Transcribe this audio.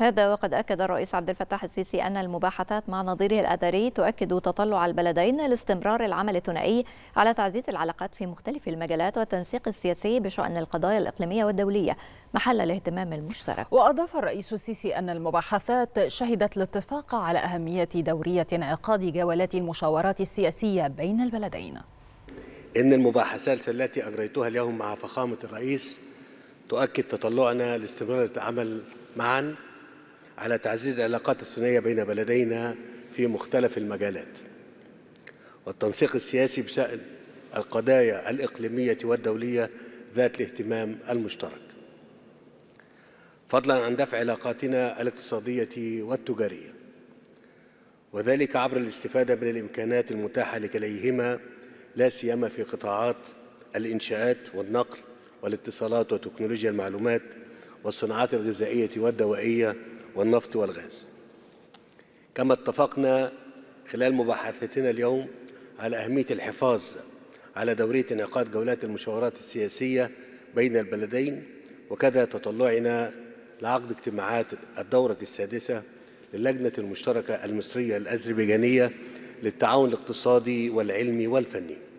هذا وقد أكد الرئيس عبد الفتاح السيسي أن المباحثات مع نظيره الأثري تؤكد تطلع البلدين لاستمرار العمل الثنائي على تعزيز العلاقات في مختلف المجالات والتنسيق السياسي بشأن القضايا الإقليمية والدولية محل الاهتمام المشترك وأضاف الرئيس السيسي أن المباحثات شهدت الاتفاق على أهمية دورية انعقاد جولات المشاورات السياسية بين البلدين إن المباحثات التي أجريتها اليوم مع فخامة الرئيس تؤكد تطلعنا لاستمرار العمل معاً على تعزيز العلاقات الثنائية بين بلدينا في مختلف المجالات والتنسيق السياسي بشأن القضايا الإقليمية والدولية ذات الاهتمام المشترك فضلا عن دفع علاقاتنا الاقتصادية والتجارية وذلك عبر الاستفادة من الإمكانات المتاحة لكليهما لا سيما في قطاعات الإنشاءات والنقل والاتصالات وتكنولوجيا المعلومات والصناعات الغذائية والدوائية والنفط والغاز كما اتفقنا خلال مباحثتنا اليوم على أهمية الحفاظ على دورية انعقاد جولات المشاورات السياسية بين البلدين وكذا تطلعنا لعقد اجتماعات الدورة السادسة للجنة المشتركة المصرية الأذربيجانية للتعاون الاقتصادي والعلمي والفني